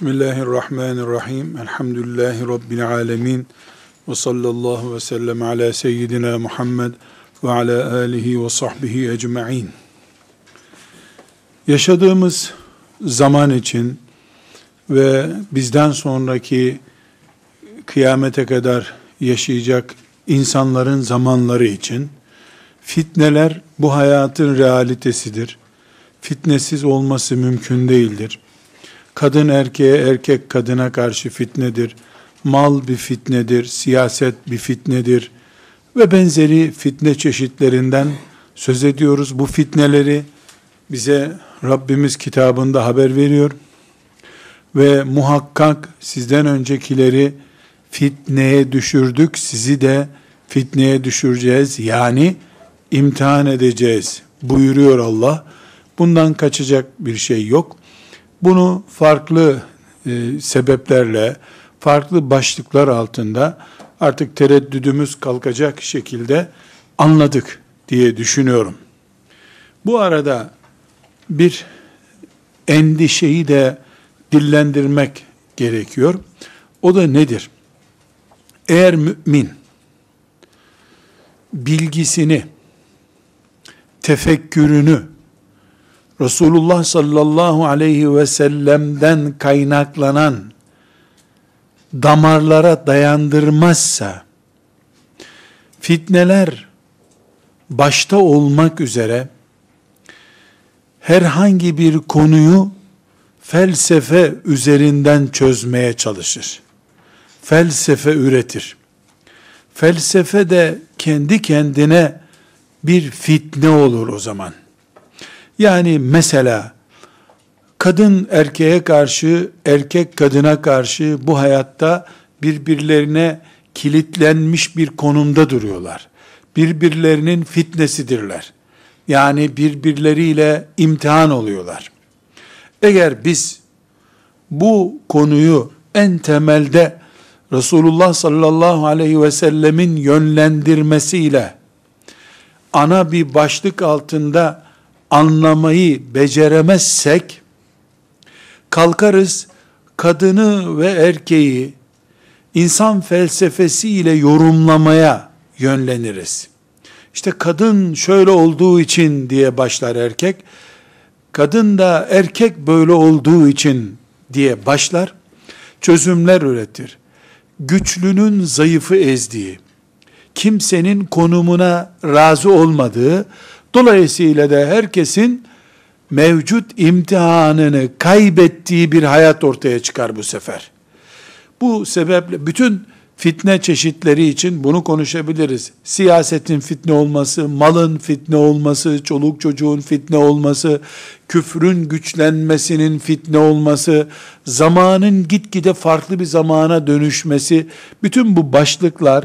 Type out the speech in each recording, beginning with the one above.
Bismillahirrahmanirrahim. Elhamdülillahi Rabbil alemin. Ve sallallahu ve sellem ala seyyidina Muhammed ve ala alihi ve sahbihi ecma'in. Yaşadığımız zaman için ve bizden sonraki kıyamete kadar yaşayacak insanların zamanları için fitneler bu hayatın realitesidir. Fitnesiz olması mümkün değildir Kadın erkeğe, erkek kadına karşı fitnedir. Mal bir fitnedir, siyaset bir fitnedir ve benzeri fitne çeşitlerinden söz ediyoruz. Bu fitneleri bize Rabbimiz kitabında haber veriyor. Ve muhakkak sizden öncekileri fitneye düşürdük, sizi de fitneye düşüreceğiz. Yani imtihan edeceğiz buyuruyor Allah. Bundan kaçacak bir şey yok. Bunu farklı e, sebeplerle, farklı başlıklar altında artık tereddüdümüz kalkacak şekilde anladık diye düşünüyorum. Bu arada bir endişeyi de dillendirmek gerekiyor. O da nedir? Eğer mümin bilgisini, tefekkürünü Resulullah sallallahu aleyhi ve sellem'den kaynaklanan damarlara dayandırmazsa fitneler başta olmak üzere herhangi bir konuyu felsefe üzerinden çözmeye çalışır. Felsefe üretir. Felsefe de kendi kendine bir fitne olur o zaman.'' Yani mesela kadın erkeğe karşı, erkek kadına karşı bu hayatta birbirlerine kilitlenmiş bir konumda duruyorlar. Birbirlerinin fitnesidirler. Yani birbirleriyle imtihan oluyorlar. Eğer biz bu konuyu en temelde Resulullah sallallahu aleyhi ve sellemin yönlendirmesiyle ana bir başlık altında anlamayı beceremezsek kalkarız kadını ve erkeği insan felsefesi ile yorumlamaya yönleniriz. İşte kadın şöyle olduğu için diye başlar erkek. Kadın da erkek böyle olduğu için diye başlar. Çözümler üretir. Güçlünün zayıfı ezdiği, kimsenin konumuna razı olmadığı, Dolayısıyla da herkesin mevcut imtihanını kaybettiği bir hayat ortaya çıkar bu sefer. Bu sebeple bütün fitne çeşitleri için bunu konuşabiliriz. Siyasetin fitne olması, malın fitne olması, çoluk çocuğun fitne olması, küfrün güçlenmesinin fitne olması, zamanın gitgide farklı bir zamana dönüşmesi, bütün bu başlıklar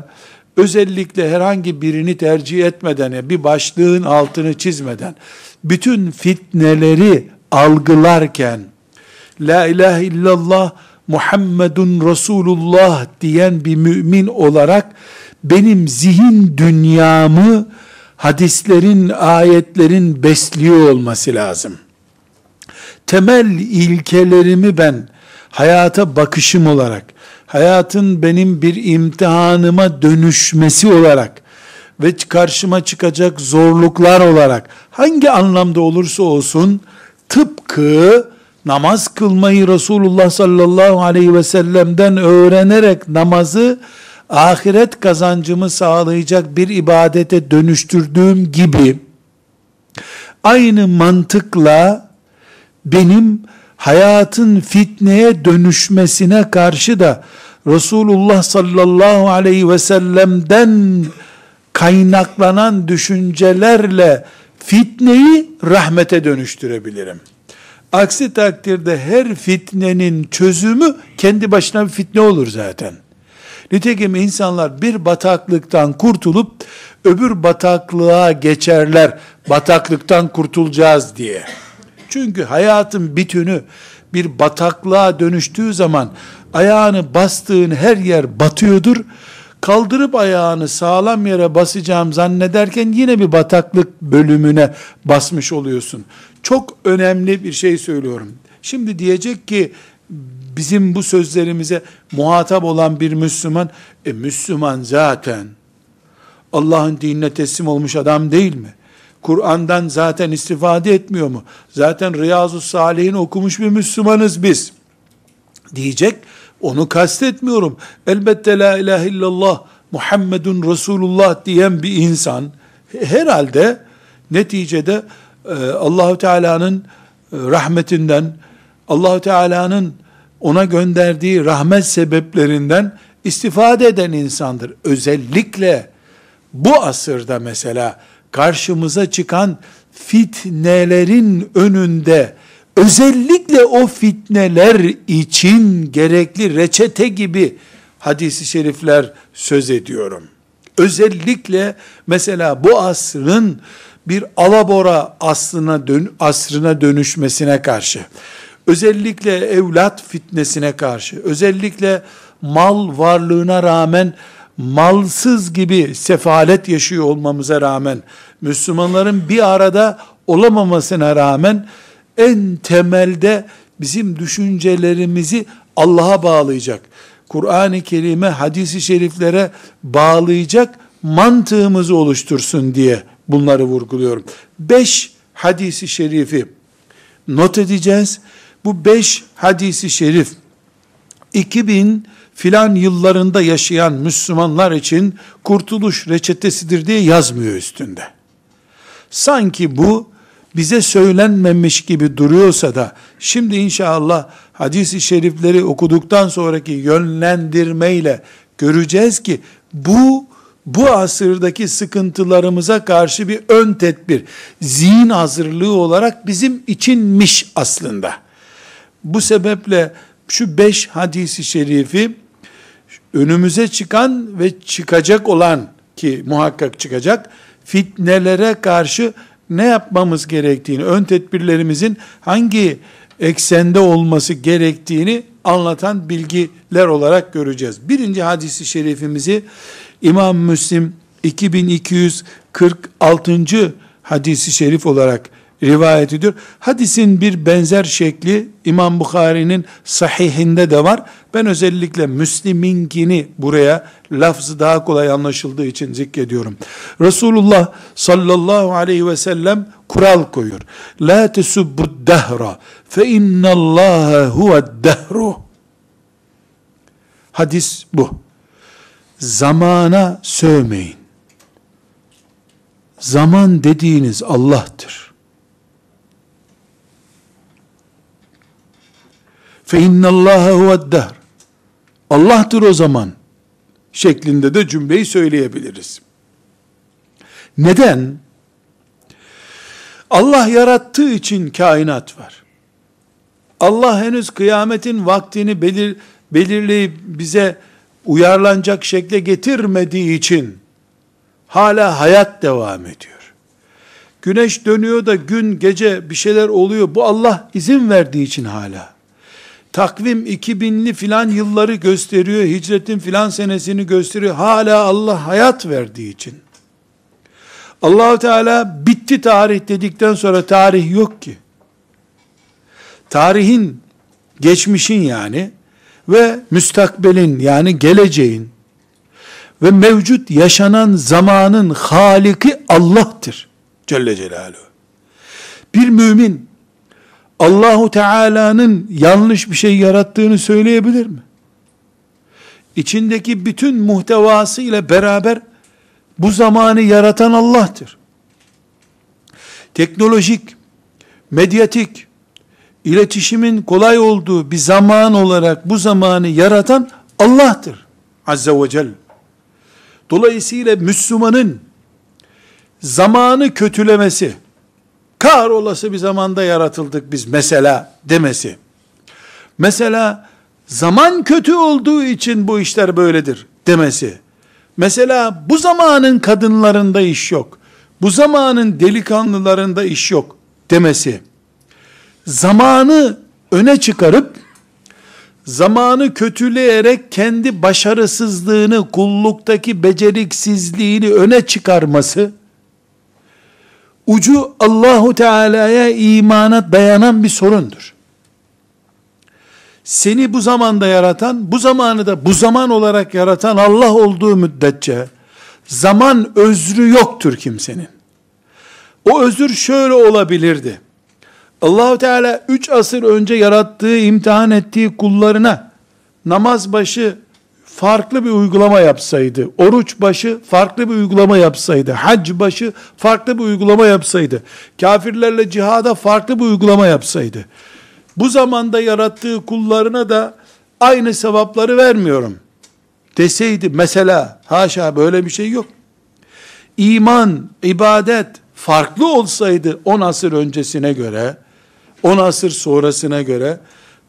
özellikle herhangi birini tercih etmeden, bir başlığın altını çizmeden, bütün fitneleri algılarken, La ilahe illallah Muhammedun Resulullah diyen bir mümin olarak, benim zihin dünyamı hadislerin, ayetlerin besliyor olması lazım. Temel ilkelerimi ben hayata bakışım olarak, hayatın benim bir imtihanıma dönüşmesi olarak ve karşıma çıkacak zorluklar olarak hangi anlamda olursa olsun tıpkı namaz kılmayı Resulullah sallallahu aleyhi ve sellem'den öğrenerek namazı ahiret kazancımı sağlayacak bir ibadete dönüştürdüğüm gibi aynı mantıkla benim hayatın fitneye dönüşmesine karşı da Resulullah sallallahu aleyhi ve sellem'den kaynaklanan düşüncelerle fitneyi rahmete dönüştürebilirim. Aksi takdirde her fitnenin çözümü kendi başına bir fitne olur zaten. Nitekim insanlar bir bataklıktan kurtulup öbür bataklığa geçerler. Bataklıktan kurtulacağız diye. Çünkü hayatın bütünü bir bataklığa dönüştüğü zaman ayağını bastığın her yer batıyordur. Kaldırıp ayağını sağlam yere basacağım zannederken yine bir bataklık bölümüne basmış oluyorsun. Çok önemli bir şey söylüyorum. Şimdi diyecek ki bizim bu sözlerimize muhatap olan bir Müslüman, e Müslüman zaten Allah'ın dinine teslim olmuş adam değil mi? Kur'an'dan zaten istifade etmiyor mu? Zaten Riyazu Salih'in okumuş bir Müslümanız biz. Diyecek, onu kastetmiyorum. Elbette la ilahe illallah, Muhammedun Resulullah diyen bir insan, herhalde neticede e, Allahu Teala'nın e, rahmetinden, Allahu Teala'nın ona gönderdiği rahmet sebeplerinden istifade eden insandır. Özellikle bu asırda mesela karşımıza çıkan fitnelerin önünde özellikle o fitneler için gerekli reçete gibi hadisi şerifler söz ediyorum. Özellikle mesela bu asrın bir alabora aslına dön, asrına dönüşmesine karşı, özellikle evlat fitnesine karşı, özellikle mal varlığına rağmen malsız gibi sefalet yaşıyor olmamıza rağmen, Müslümanların bir arada olamamasına rağmen, en temelde bizim düşüncelerimizi Allah'a bağlayacak, Kur'an-ı Kerim'e, hadisi şeriflere bağlayacak mantığımızı oluştursun diye bunları vurguluyorum. Beş hadisi şerifi not edeceğiz. Bu beş hadisi şerif 2000 filan yıllarında yaşayan Müslümanlar için kurtuluş reçetesidir diye yazmıyor üstünde. Sanki bu bize söylenmemiş gibi duruyorsa da şimdi inşallah hadisi şerifleri okuduktan sonraki yönlendirmeyle göreceğiz ki bu bu asırdaki sıkıntılarımıza karşı bir ön tedbir, zihin hazırlığı olarak bizim içinmiş aslında. Bu sebeple şu beş hadisi şerifi önümüze çıkan ve çıkacak olan ki muhakkak çıkacak fitnelere karşı ne yapmamız gerektiğini, ön tedbirlerimizin hangi eksende olması gerektiğini anlatan bilgiler olarak göreceğiz. Birinci hadisi şerifimizi İmam Müslim 2246. hadisi şerif olarak rivayet ediyor. Hadisin bir benzer şekli İmam Bukhari'nin sahihinde de var. Ben özellikle Müsliminkini buraya lafzı daha kolay anlaşıldığı için zikrediyorum. Resulullah sallallahu aleyhi ve sellem kural koyuyor. La tesubbu dehra fe innallâhe huve dehru. Hadis bu. Zamana sövmeyin. Zaman dediğiniz Allah'tır. fe innallaha huveddehru Allah'tır o zaman şeklinde de cümleyi söyleyebiliriz. Neden? Allah yarattığı için kainat var. Allah henüz kıyametin vaktini belir, belirleyip bize uyarlanacak şekle getirmediği için hala hayat devam ediyor. Güneş dönüyor da gün gece bir şeyler oluyor. Bu Allah izin verdiği için hala takvim 2000'li filan yılları gösteriyor, hicretin filan senesini gösteriyor. Hala Allah hayat verdiği için. allah Teala bitti tarih dedikten sonra tarih yok ki. Tarihin, geçmişin yani ve müstakbelin yani geleceğin ve mevcut yaşanan zamanın haliki Allah'tır. Celle Celaluhu. Bir mümin Allahu Teala'nın yanlış bir şey yarattığını söyleyebilir mi? İçindeki bütün muhtevası ile beraber bu zamanı yaratan Allah'tır. Teknolojik, medyatik, iletişimin kolay olduğu bir zaman olarak bu zamanı yaratan Allah'tır. Azze ve Celle. Dolayısıyla Müslümanın zamanı kötülemesi, kahrolası bir zamanda yaratıldık biz mesela demesi. Mesela zaman kötü olduğu için bu işler böyledir demesi. Mesela bu zamanın kadınlarında iş yok. Bu zamanın delikanlılarında iş yok demesi. Zamanı öne çıkarıp zamanı kötüleyerek kendi başarısızlığını, kulluktaki beceriksizliğini öne çıkarması ucu Allahu Teala'ya imana dayanan bir sorundur. Seni bu zamanda yaratan, bu zamanı da bu zaman olarak yaratan Allah olduğu müddetçe zaman özrü yoktur kimsenin. O özür şöyle olabilirdi. Allahu Teala 3 asır önce yarattığı, imtihan ettiği kullarına namaz başı farklı bir uygulama yapsaydı, oruç başı farklı bir uygulama yapsaydı, hac başı farklı bir uygulama yapsaydı, kafirlerle cihada farklı bir uygulama yapsaydı, bu zamanda yarattığı kullarına da aynı sevapları vermiyorum deseydi mesela, haşa böyle bir şey yok. İman, ibadet farklı olsaydı 10 asır öncesine göre, 10 asır sonrasına göre,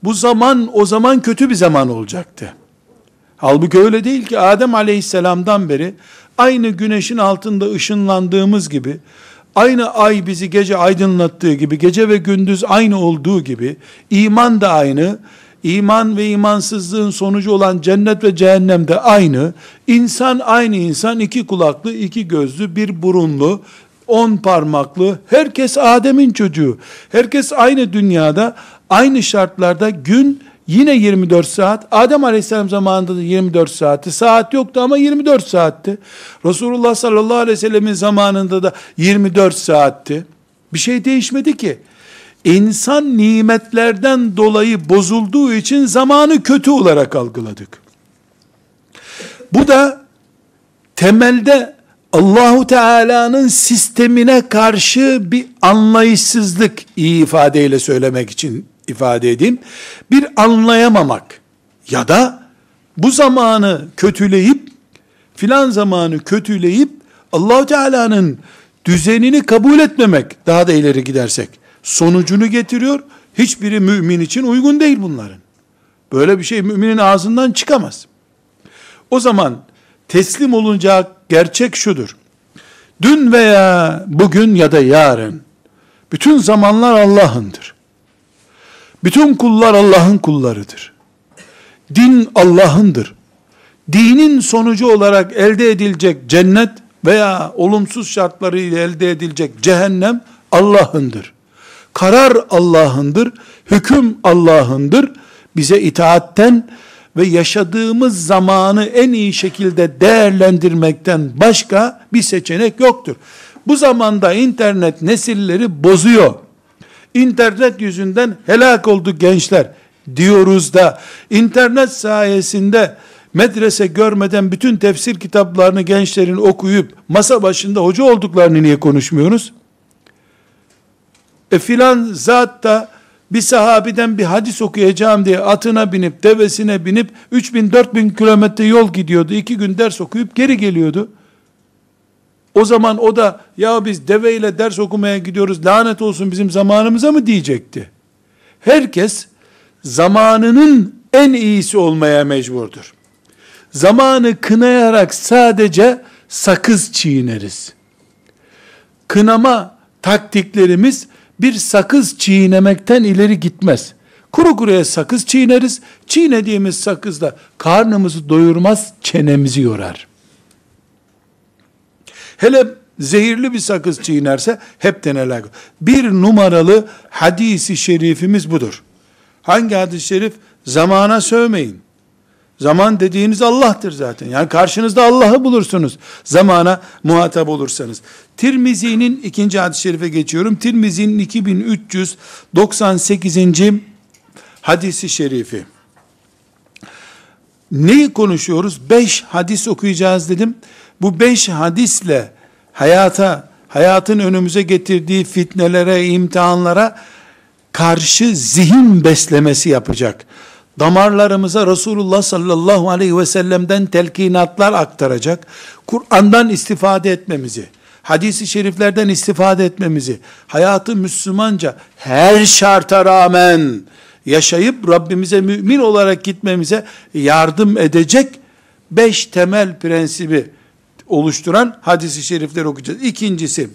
bu zaman o zaman kötü bir zaman olacaktı.'' Halbuki öyle değil ki Adem aleyhisselamdan beri aynı güneşin altında ışınlandığımız gibi aynı ay bizi gece aydınlattığı gibi gece ve gündüz aynı olduğu gibi iman da aynı iman ve imansızlığın sonucu olan cennet ve cehennem de aynı insan aynı insan iki kulaklı iki gözlü bir burunlu on parmaklı herkes Adem'in çocuğu herkes aynı dünyada aynı şartlarda gün Yine 24 saat. Adem Aleyhisselam zamanında da 24 saatti. Saat yoktu ama 24 saatti. Resulullah sallallahu aleyhi ve sellemin zamanında da 24 saatti. Bir şey değişmedi ki. İnsan nimetlerden dolayı bozulduğu için zamanı kötü olarak algıladık. Bu da temelde Allahu Teala'nın sistemine karşı bir anlayışsızlık iyi ifadeyle söylemek için ifade edeyim. Bir anlayamamak ya da bu zamanı kötüleyip filan zamanı kötüleyip Allahu Teala'nın düzenini kabul etmemek daha da ileri gidersek sonucunu getiriyor. Hiçbiri mümin için uygun değil bunların. Böyle bir şey müminin ağzından çıkamaz. O zaman teslim olunca gerçek şudur. Dün veya bugün ya da yarın bütün zamanlar Allah'ındır. Bütün kullar Allah'ın kullarıdır. Din Allah'ındır. Dinin sonucu olarak elde edilecek cennet veya olumsuz şartlarıyla elde edilecek cehennem Allah'ındır. Karar Allah'ındır, hüküm Allah'ındır. Bize itaatten ve yaşadığımız zamanı en iyi şekilde değerlendirmekten başka bir seçenek yoktur. Bu zamanda internet nesilleri bozuyor internet yüzünden helak oldu gençler diyoruz da internet sayesinde medrese görmeden bütün tefsir kitaplarını gençlerin okuyup masa başında hoca olduklarını niye konuşmuyoruz? E filan zat da bir sahabiden bir hadis okuyacağım diye atına binip devesine binip 3000-4000 kilometre yol gidiyordu. iki gün ders okuyup geri geliyordu. O zaman o da ya biz deveyle ders okumaya gidiyoruz lanet olsun bizim zamanımıza mı diyecekti? Herkes zamanının en iyisi olmaya mecburdur. Zamanı kınayarak sadece sakız çiğneriz. Kınama taktiklerimiz bir sakız çiğnemekten ileri gitmez. Kuru kuruya sakız çiğneriz. Çiğnediğimiz sakızla karnımızı doyurmaz, çenemizi yorar.'' Hele zehirli bir sakız çiğnerse hepten helak Bir numaralı hadisi şerifimiz budur. Hangi hadis-i şerif? Zamana sövmeyin. Zaman dediğiniz Allah'tır zaten. Yani karşınızda Allah'ı bulursunuz. Zamana muhatap olursanız. Tirmizi'nin ikinci hadis-i şerife geçiyorum. Tirmizi'nin 2398. hadisi şerifi. Neyi konuşuyoruz? Beş hadis okuyacağız dedim. Bu beş hadisle hayata, hayatın önümüze getirdiği fitnelere, imtihanlara karşı zihin beslemesi yapacak. Damarlarımıza Resulullah sallallahu aleyhi ve sellem'den telkinatlar aktaracak. Kur'an'dan istifade etmemizi, hadisi şeriflerden istifade etmemizi, hayatı Müslümanca her şarta rağmen yaşayıp Rabbimize mümin olarak gitmemize yardım edecek beş temel prensibi oluşturan hadisi şerifleri okuyacağız. İkincisi,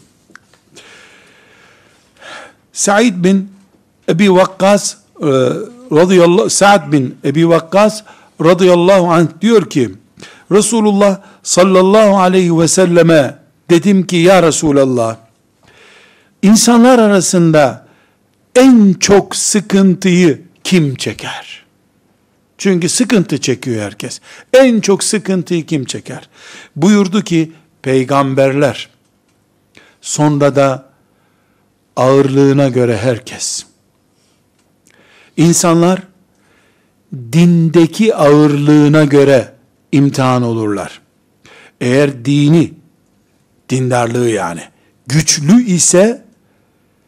Said bin Ebi Vakkas e, radıyallahu Sa'd bin Ebi Vakkas radıyallahu anh diyor ki Resulullah sallallahu aleyhi ve selleme dedim ki ya Resulallah insanlar arasında en çok sıkıntıyı kim çeker? Çünkü sıkıntı çekiyor herkes. En çok sıkıntıyı kim çeker? Buyurdu ki peygamberler. Sonra da ağırlığına göre herkes. İnsanlar dindeki ağırlığına göre imtihan olurlar. Eğer dini, dindarlığı yani, güçlü ise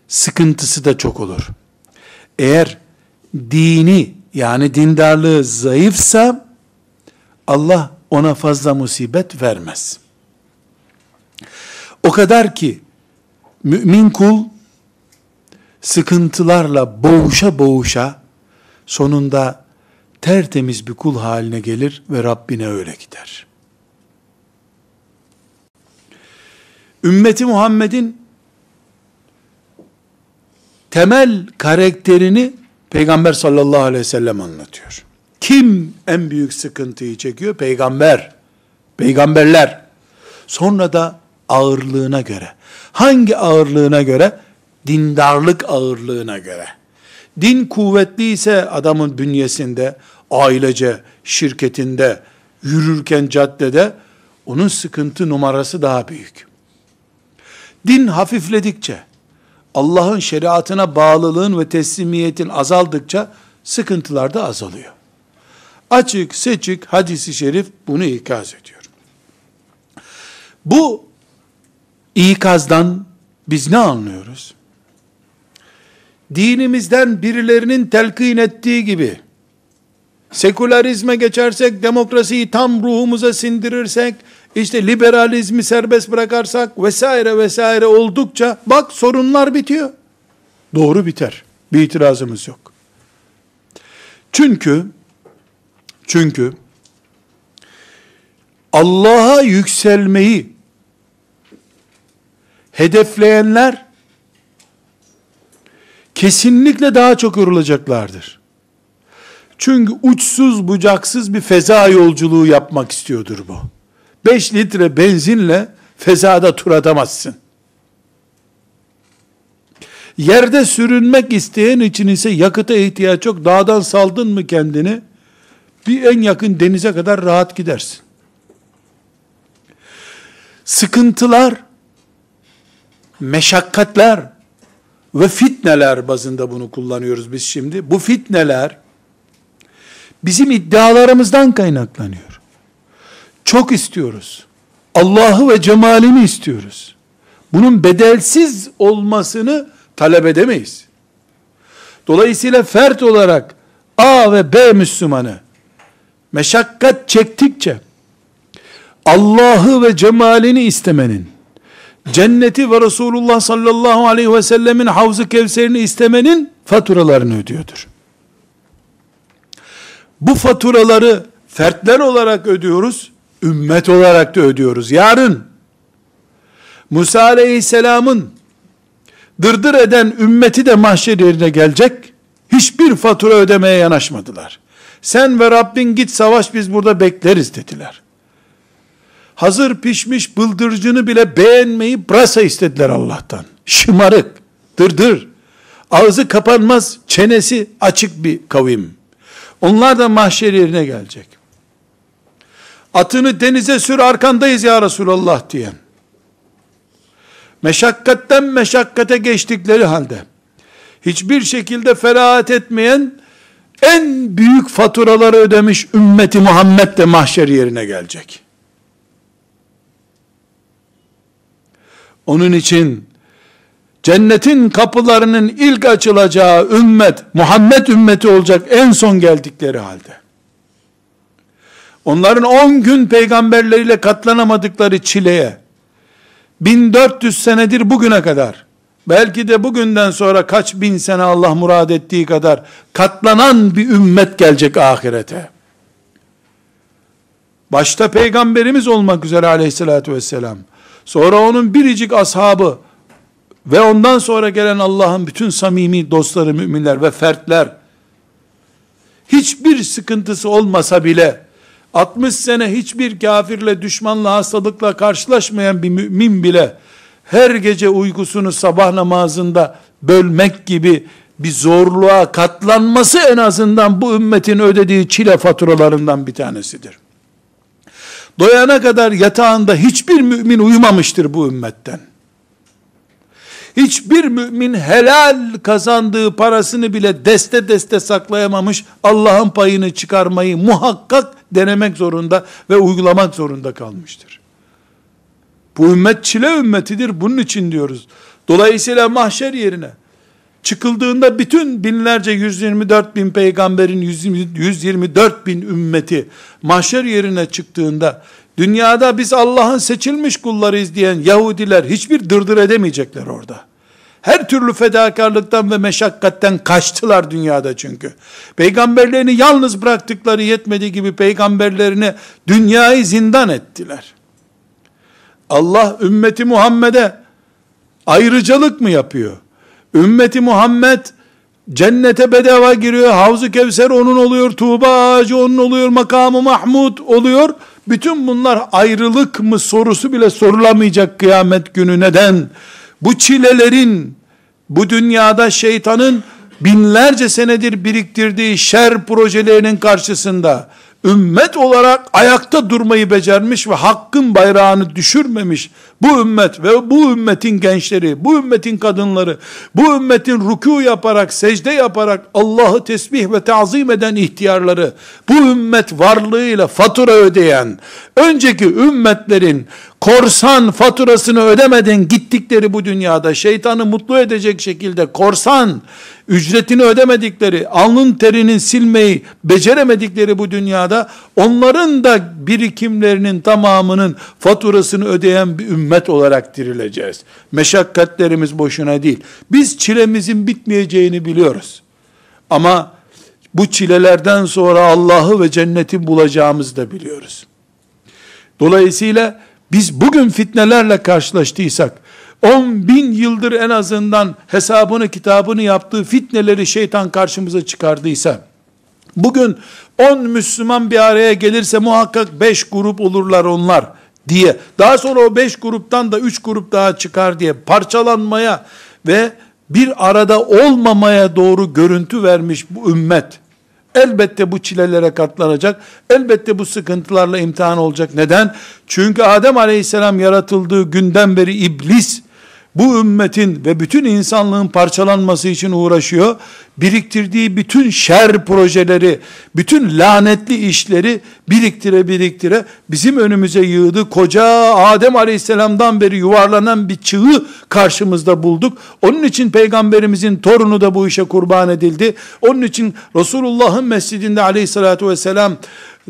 sıkıntısı da çok olur. Eğer dini yani dindarlığı zayıfsa Allah ona fazla musibet vermez. O kadar ki mümin kul sıkıntılarla boğuşa boğuşa sonunda tertemiz bir kul haline gelir ve Rabbine öyle gider. Ümmeti Muhammed'in temel karakterini Peygamber sallallahu aleyhi ve sellem anlatıyor. Kim en büyük sıkıntıyı çekiyor? Peygamber. Peygamberler. Sonra da ağırlığına göre. Hangi ağırlığına göre? Dindarlık ağırlığına göre. Din kuvvetli ise adamın bünyesinde, ailece, şirketinde, yürürken caddede onun sıkıntı numarası daha büyük. Din hafifledikçe, Allah'ın şeriatına bağlılığın ve teslimiyetin azaldıkça sıkıntılar da azalıyor. Açık seçik hadisi şerif bunu ikaz ediyor. Bu ikazdan biz ne anlıyoruz? Dinimizden birilerinin telkin ettiği gibi sekülerizme geçersek, demokrasiyi tam ruhumuza sindirirsek, işte liberalizmi serbest bırakarsak vesaire vesaire oldukça bak sorunlar bitiyor. Doğru biter. Bir itirazımız yok. Çünkü çünkü Allah'a yükselmeyi hedefleyenler kesinlikle daha çok yorulacaklardır. Çünkü uçsuz bucaksız bir feza yolculuğu yapmak istiyordur bu. 5 litre benzinle fesada tur atamazsın. Yerde sürünmek isteyen için ise yakıta ihtiyaç yok. Dağdan saldın mı kendini, bir en yakın denize kadar rahat gidersin. Sıkıntılar, meşakkatler ve fitneler bazında bunu kullanıyoruz biz şimdi. Bu fitneler bizim iddialarımızdan kaynaklanıyor çok istiyoruz. Allah'ı ve cemalini istiyoruz. Bunun bedelsiz olmasını talep edemeyiz. Dolayısıyla fert olarak A ve B Müslümanı meşakkat çektikçe Allah'ı ve cemalini istemenin, cenneti ve Resulullah sallallahu aleyhi ve sellemin havzu kevserini istemenin faturalarını ödüyordur. Bu faturaları fertler olarak ödüyoruz ümmet olarak da ödüyoruz. Yarın Musa Aleyhisselam'ın dırdır eden ümmeti de mahşer yerine gelecek. Hiçbir fatura ödemeye yanaşmadılar. Sen ve Rabbin git savaş biz burada bekleriz dediler. Hazır pişmiş bıldırcını bile beğenmeyi brasa istediler Allah'tan. Şımarık, dırdır, ağzı kapanmaz, çenesi açık bir kavim. Onlar da mahşer yerine gelecek. Atını denize sür arkandayız ya Resulallah diyen. Meşakkatten meşakkate geçtikleri halde hiçbir şekilde ferahat etmeyen en büyük faturaları ödemiş ümmeti Muhammed de mahşer yerine gelecek. Onun için cennetin kapılarının ilk açılacağı ümmet Muhammed ümmeti olacak en son geldikleri halde. Onların 10 gün peygamberleriyle katlanamadıkları çileye 1400 senedir bugüne kadar belki de bugünden sonra kaç bin sene Allah murad ettiği kadar katlanan bir ümmet gelecek ahirete. Başta peygamberimiz olmak üzere aleyhissalatü vesselam. Sonra onun biricik ashabı ve ondan sonra gelen Allah'ın bütün samimi dostları müminler ve fertler hiçbir sıkıntısı olmasa bile 60 sene hiçbir kafirle, düşmanla, hastalıkla karşılaşmayan bir mümin bile her gece uykusunu sabah namazında bölmek gibi bir zorluğa katlanması en azından bu ümmetin ödediği çile faturalarından bir tanesidir. Doyana kadar yatağında hiçbir mümin uyumamıştır bu ümmetten. Hiçbir mümin helal kazandığı parasını bile deste deste saklayamamış. Allah'ın payını çıkarmayı muhakkak denemek zorunda ve uygulamak zorunda kalmıştır. Bu ümmet çile ümmetidir. Bunun için diyoruz. Dolayısıyla mahşer yerine çıkıldığında bütün binlerce 124 bin peygamberin 124 bin ümmeti mahşer yerine çıktığında Dünyada biz Allah'ın seçilmiş kullarıyız diyen Yahudiler hiçbir dırdır edemeyecekler orada. Her türlü fedakarlıktan ve meşakkatten kaçtılar dünyada çünkü. Peygamberlerini yalnız bıraktıkları yetmediği gibi peygamberlerini dünyayı zindan ettiler. Allah ümmeti Muhammed'e ayrıcalık mı yapıyor? Ümmeti Muhammed cennete bedava giriyor, Havzu Kevser onun oluyor, Tuğba ağacı onun oluyor, makamı Mahmud oluyor.'' Bütün bunlar ayrılık mı sorusu bile sorulamayacak kıyamet günü neden? Bu çilelerin, bu dünyada şeytanın binlerce senedir biriktirdiği şer projelerinin karşısında ümmet olarak ayakta durmayı becermiş ve hakkın bayrağını düşürmemiş bu ümmet ve bu ümmetin gençleri, bu ümmetin kadınları, bu ümmetin ruku yaparak, secde yaparak Allah'ı tesbih ve tazim eden ihtiyarları, bu ümmet varlığıyla fatura ödeyen, önceki ümmetlerin korsan faturasını ödemeden gittikleri bu dünyada şeytanı mutlu edecek şekilde korsan ücretini ödemedikleri alnın terinin silmeyi beceremedikleri bu dünyada onların da birikimlerinin tamamının faturasını ödeyen bir ümmet olarak dirileceğiz. Meşakkatlerimiz boşuna değil. Biz çilemizin bitmeyeceğini biliyoruz. Ama bu çilelerden sonra Allah'ı ve cenneti bulacağımızı da biliyoruz. Dolayısıyla biz bugün fitnelerle karşılaştıysak, 10 bin yıldır en azından hesabını kitabını yaptığı fitneleri şeytan karşımıza çıkardıysa, bugün 10 Müslüman bir araya gelirse muhakkak 5 grup olurlar onlar diye, daha sonra o 5 gruptan da 3 grup daha çıkar diye parçalanmaya ve bir arada olmamaya doğru görüntü vermiş bu ümmet, Elbette bu çilelere katlanacak. Elbette bu sıkıntılarla imtihan olacak. Neden? Çünkü Adem Aleyhisselam yaratıldığı günden beri iblis bu ümmetin ve bütün insanlığın parçalanması için uğraşıyor. Biriktirdiği bütün şer projeleri, bütün lanetli işleri biriktire biriktire bizim önümüze yığdı. Koca Adem Aleyhisselam'dan beri yuvarlanan bir çığı karşımızda bulduk. Onun için peygamberimizin torunu da bu işe kurban edildi. Onun için Resulullah'ın mescidinde aleyhissalatü vesselam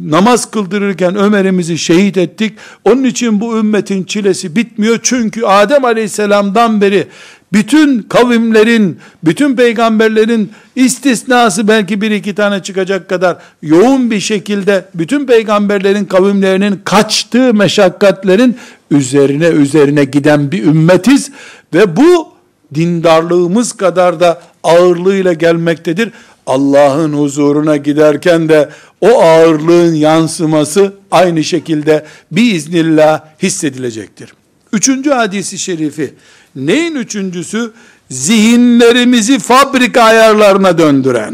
namaz kıldırırken Ömer'imizi şehit ettik. Onun için bu ümmetin çilesi bitmiyor. Çünkü Adem aleyhisselamdan beri bütün kavimlerin, bütün peygamberlerin istisnası belki bir iki tane çıkacak kadar yoğun bir şekilde bütün peygamberlerin kavimlerinin kaçtığı meşakkatlerin üzerine üzerine giden bir ümmetiz ve bu dindarlığımız kadar da ağırlığıyla gelmektedir. Allah'ın huzuruna giderken de o ağırlığın yansıması aynı şekilde biiznillah hissedilecektir. Üçüncü hadisi şerifi. Neyin üçüncüsü? Zihinlerimizi fabrika ayarlarına döndüren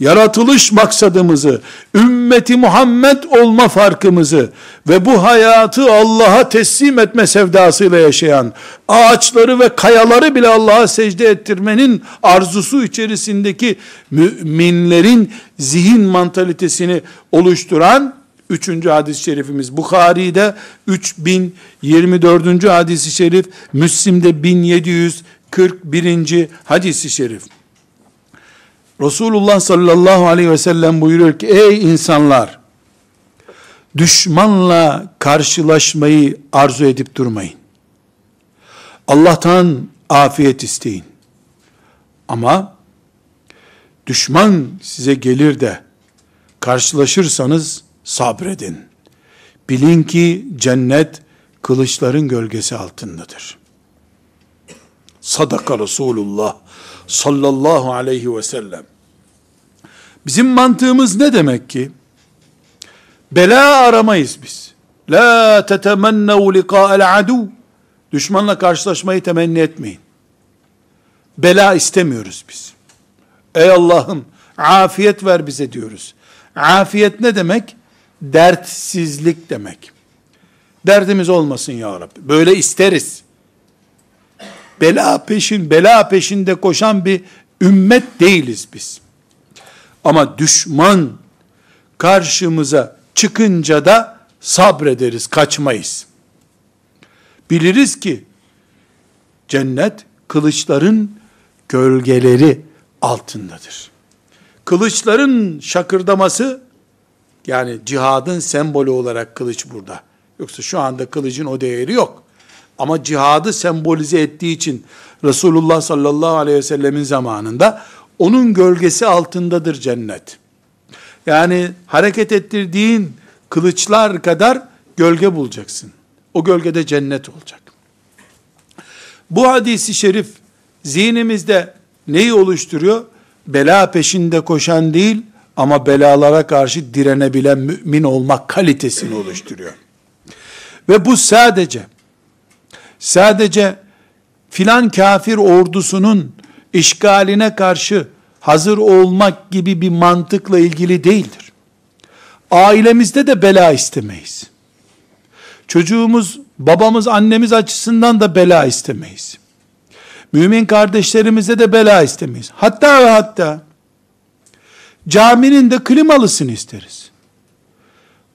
yaratılış maksadımızı, ümmeti Muhammed olma farkımızı ve bu hayatı Allah'a teslim etme sevdasıyla yaşayan, ağaçları ve kayaları bile Allah'a secde ettirmenin arzusu içerisindeki müminlerin zihin mantalitesini oluşturan Üçüncü hadis-i şerifimiz Bukhari'de 3024. hadis-i şerif, Müslim'de 1741. hadis-i şerif. Resulullah sallallahu aleyhi ve sellem buyuruyor ki ey insanlar düşmanla karşılaşmayı arzu edip durmayın. Allah'tan afiyet isteyin. Ama düşman size gelir de karşılaşırsanız sabredin. Bilin ki cennet kılıçların gölgesi altındadır. Sadaka Resulullah sallallahu aleyhi ve sellem. Bizim mantığımız ne demek ki? Bela aramayız biz. La tetemennev liqa'el adu. Düşmanla karşılaşmayı temenni etmeyin. Bela istemiyoruz biz. Ey Allah'ım afiyet ver bize diyoruz. Afiyet ne demek? Dertsizlik demek. Derdimiz olmasın ya Rabbi. Böyle isteriz. Bela peşin, bela peşinde koşan bir ümmet değiliz biz. Ama düşman karşımıza çıkınca da sabrederiz, kaçmayız. Biliriz ki cennet kılıçların gölgeleri altındadır. Kılıçların şakırdaması yani cihadın sembolü olarak kılıç burada. Yoksa şu anda kılıcın o değeri yok. Ama cihadı sembolize ettiği için Resulullah sallallahu aleyhi ve sellemin zamanında onun gölgesi altındadır cennet. Yani hareket ettirdiğin kılıçlar kadar gölge bulacaksın. O gölgede cennet olacak. Bu hadisi şerif zihnimizde neyi oluşturuyor? Bela peşinde koşan değil ama belalara karşı direnebilen mümin olmak kalitesini oluşturuyor. Ve bu sadece sadece filan kafir ordusunun işgaline karşı hazır olmak gibi bir mantıkla ilgili değildir. Ailemizde de bela istemeyiz. Çocuğumuz, babamız, annemiz açısından da bela istemeyiz. Mümin kardeşlerimize de bela istemeyiz. Hatta ve hatta caminin de klimalısını isteriz.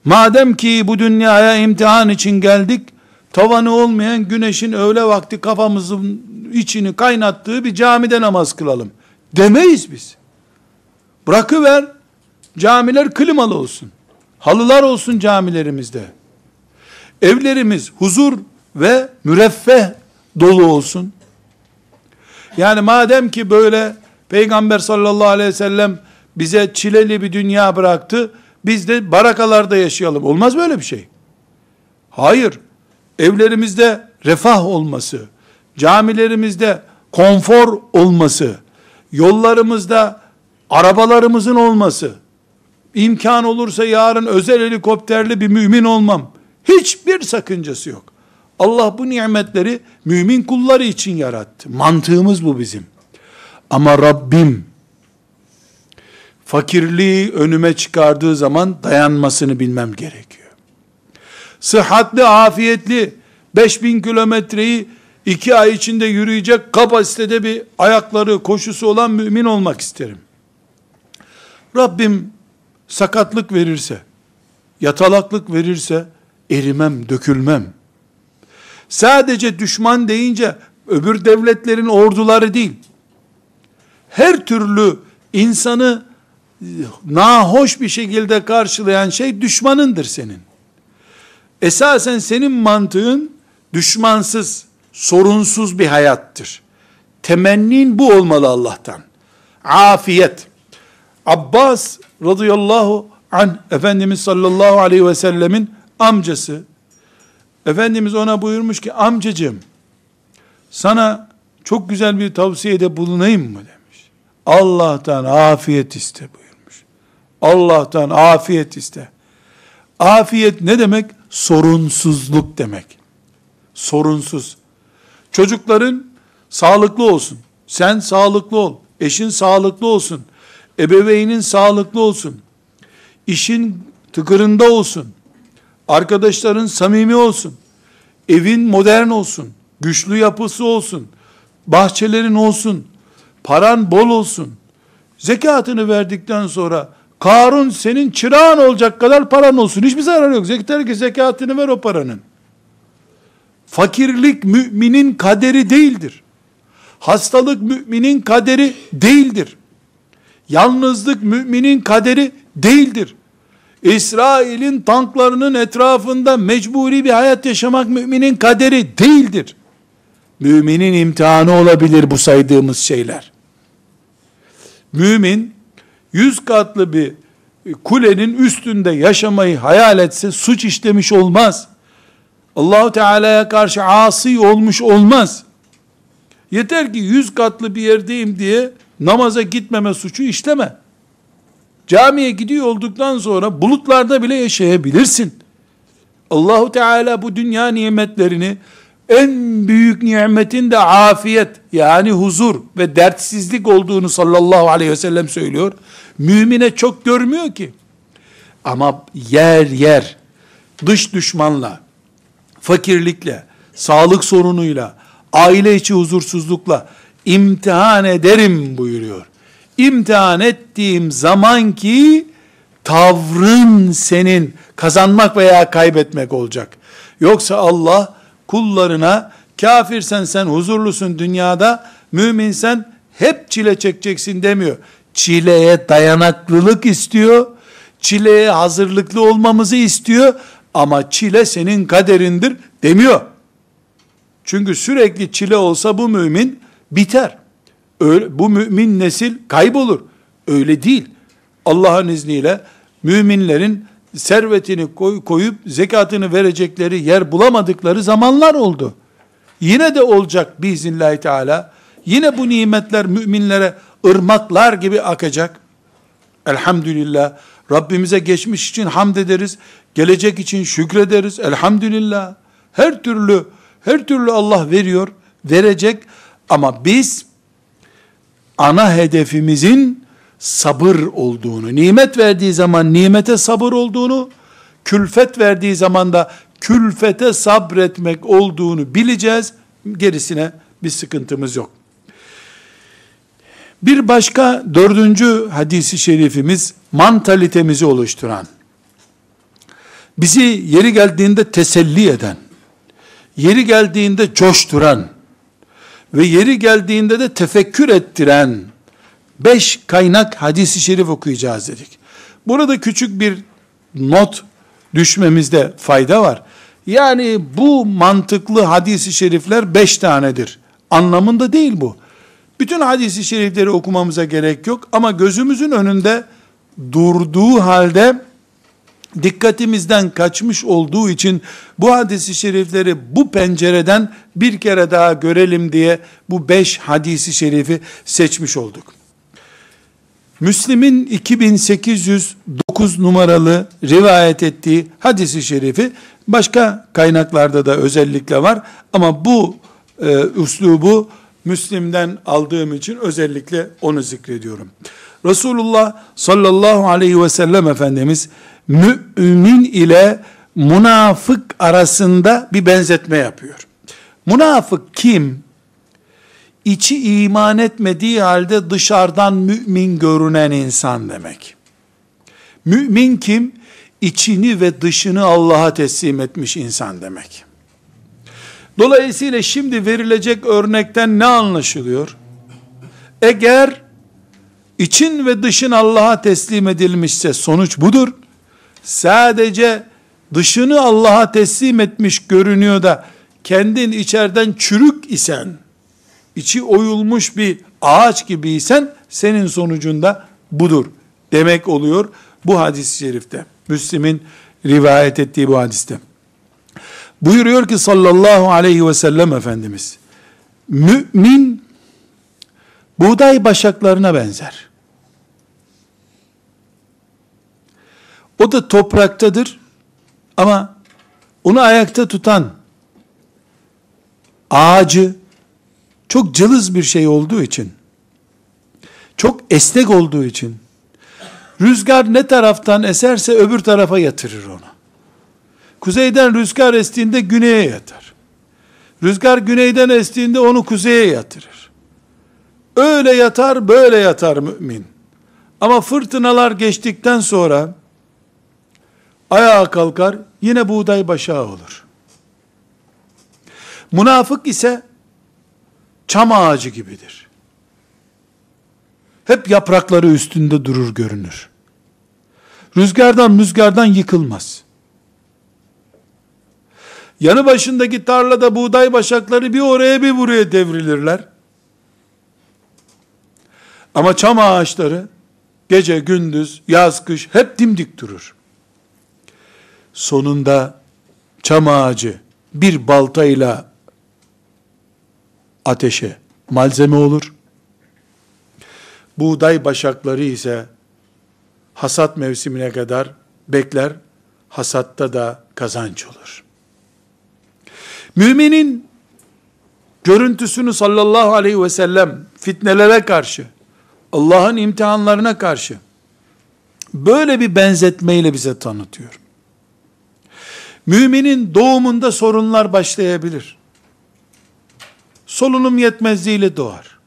Madem ki bu dünyaya imtihan için geldik, tavanı olmayan güneşin öğle vakti kafamızın içini kaynattığı bir camide namaz kılalım. Demeyiz biz. Bırakıver camiler klimalı olsun. Halılar olsun camilerimizde. Evlerimiz huzur ve müreffeh dolu olsun. Yani madem ki böyle Peygamber sallallahu aleyhi ve sellem bize çileli bir dünya bıraktı, biz de barakalarda yaşayalım. Olmaz böyle bir şey. Hayır evlerimizde refah olması, camilerimizde konfor olması, yollarımızda arabalarımızın olması, imkan olursa yarın özel helikopterli bir mümin olmam, hiçbir sakıncası yok. Allah bu nimetleri mümin kulları için yarattı. Mantığımız bu bizim. Ama Rabbim fakirliği önüme çıkardığı zaman dayanmasını bilmem gerekiyor sıhhatli, afiyetli 5000 kilometreyi iki ay içinde yürüyecek kapasitede bir ayakları, koşusu olan mümin olmak isterim. Rabbim sakatlık verirse, yatalaklık verirse erimem, dökülmem. Sadece düşman deyince öbür devletlerin orduları değil. Her türlü insanı nahoş bir şekilde karşılayan şey düşmanındır senin. Esasen senin mantığın düşmansız, sorunsuz bir hayattır. Temennin bu olmalı Allah'tan. Afiyet. Abbas radıyallahu an Efendimiz sallallahu aleyhi ve sellemin amcası. Efendimiz ona buyurmuş ki amcacığım sana çok güzel bir tavsiyede bulunayım mı demiş. Allah'tan afiyet iste buyurmuş. Allah'tan afiyet iste. Afiyet ne demek? sorunsuzluk demek. Sorunsuz. Çocukların sağlıklı olsun. Sen sağlıklı ol. Eşin sağlıklı olsun. Ebeveynin sağlıklı olsun. İşin tıkırında olsun. Arkadaşların samimi olsun. Evin modern olsun. Güçlü yapısı olsun. Bahçelerin olsun. Paran bol olsun. Zekatını verdikten sonra Karun senin çırağın olacak kadar paran olsun. Hiçbir zarar yok. Yeter ki zekatını ver o paranın. Fakirlik müminin kaderi değildir. Hastalık müminin kaderi değildir. Yalnızlık müminin kaderi değildir. İsrail'in tanklarının etrafında mecburi bir hayat yaşamak müminin kaderi değildir. Müminin imtihanı olabilir bu saydığımız şeyler. Mümin yüz katlı bir e, kulenin üstünde yaşamayı hayal etse suç işlemiş olmaz. Allahu Teala'ya karşı asi olmuş olmaz. Yeter ki yüz katlı bir yerdeyim diye namaza gitmeme suçu işleme. Camiye gidiyor olduktan sonra bulutlarda bile yaşayabilirsin. Allahu Teala bu dünya nimetlerini en büyük nimetin de afiyet yani huzur ve dertsizlik olduğunu sallallahu aleyhi ve sellem söylüyor. Mümine çok görmüyor ki. Ama yer yer dış düşmanla, fakirlikle, sağlık sorunuyla, aile içi huzursuzlukla imtihan ederim buyuruyor. İmtihan ettiğim zaman ki tavrın senin kazanmak veya kaybetmek olacak. Yoksa Allah kullarına kafirsen sen huzurlusun dünyada, müminsen hep çile çekeceksin demiyor. Çileye dayanaklılık istiyor. Çileye hazırlıklı olmamızı istiyor ama çile senin kaderindir demiyor. Çünkü sürekli çile olsa bu mümin biter. Öyle, bu mümin nesil kaybolur. Öyle değil. Allah'ın izniyle müminlerin servetini koy, koyup zekatını verecekleri yer bulamadıkları zamanlar oldu. Yine de olacak biiznillahü teala. Yine bu nimetler müminlere ırmaklar gibi akacak. Elhamdülillah. Rabbimize geçmiş için hamd ederiz. Gelecek için şükrederiz. Elhamdülillah. Her türlü her türlü Allah veriyor, verecek ama biz ana hedefimizin sabır olduğunu, nimet verdiği zaman nimete sabır olduğunu, külfet verdiği zaman da külfete sabretmek olduğunu bileceğiz. Gerisine bir sıkıntımız yok. Bir başka dördüncü hadisi şerifimiz mantalitemizi oluşturan, bizi yeri geldiğinde teselli eden, yeri geldiğinde coşturan ve yeri geldiğinde de tefekkür ettiren Beş kaynak hadisi şerif okuyacağız dedik. Burada küçük bir not düşmemizde fayda var. Yani bu mantıklı hadisi şerifler beş tanedir. Anlamında değil bu. Bütün hadisi şerifleri okumamıza gerek yok ama gözümüzün önünde durduğu halde dikkatimizden kaçmış olduğu için bu hadisi şerifleri bu pencereden bir kere daha görelim diye bu beş hadisi şerifi seçmiş olduk. Müslim'in 2809 numaralı rivayet ettiği hadisi şerifi başka kaynaklarda da özellikle var ama bu e, üslubu Müslim'den aldığım için özellikle onu zikrediyorum. Resulullah sallallahu aleyhi ve sellem Efendimiz mümin ile münafık arasında bir benzetme yapıyor. Münafık kim? içi iman etmediği halde dışarıdan mümin görünen insan demek. Mümin kim? İçini ve dışını Allah'a teslim etmiş insan demek. Dolayısıyla şimdi verilecek örnekten ne anlaşılıyor? Eğer için ve dışın Allah'a teslim edilmişse sonuç budur. Sadece dışını Allah'a teslim etmiş görünüyor da kendin içeriden çürük isen, içi oyulmuş bir ağaç gibiysen senin sonucunda budur demek oluyor bu hadis-i şerifte. Müslim'in rivayet ettiği bu hadiste. Buyuruyor ki sallallahu aleyhi ve sellem Efendimiz, mümin buğday başaklarına benzer. O da topraktadır ama onu ayakta tutan ağacı, çok cılız bir şey olduğu için, çok esnek olduğu için, rüzgar ne taraftan eserse öbür tarafa yatırır onu. Kuzeyden rüzgar estiğinde güneye yatar. Rüzgar güneyden estiğinde onu kuzeye yatırır. Öyle yatar, böyle yatar mümin. Ama fırtınalar geçtikten sonra ayağa kalkar, yine buğday başağı olur. Münafık ise çam ağacı gibidir. Hep yaprakları üstünde durur görünür. Rüzgardan rüzgardan yıkılmaz. Yanı başındaki tarlada buğday başakları bir oraya bir buraya devrilirler. Ama çam ağaçları gece gündüz yaz kış hep dimdik durur. Sonunda çam ağacı bir baltayla ateşe malzeme olur. Buğday başakları ise hasat mevsimine kadar bekler, hasatta da kazanç olur. Müminin görüntüsünü sallallahu aleyhi ve sellem fitnelere karşı, Allah'ın imtihanlarına karşı böyle bir benzetmeyle bize tanıtıyor. Müminin doğumunda sorunlar başlayabilir solunum yetmezliğiyle doğar.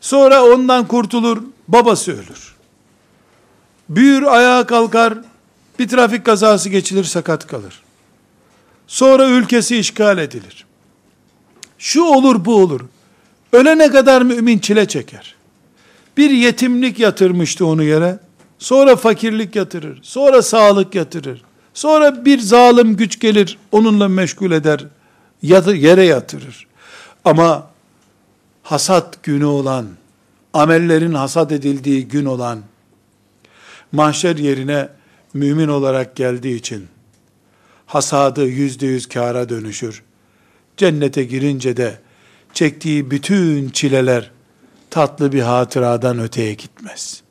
Sonra ondan kurtulur, babası ölür. Büyür, ayağa kalkar, bir trafik kazası geçilir, sakat kalır. Sonra ülkesi işgal edilir. Şu olur, bu olur. Ölene kadar mümin çile çeker. Bir yetimlik yatırmıştı onu yere. Sonra fakirlik yatırır. Sonra sağlık yatırır. Sonra bir zalim güç gelir, onunla meşgul eder, yere yatırır. Ama hasat günü olan, amellerin hasat edildiği gün olan, mahşer yerine mümin olarak geldiği için, hasadı yüzde yüz kâra dönüşür. Cennete girince de, çektiği bütün çileler, tatlı bir hatıradan öteye gitmez.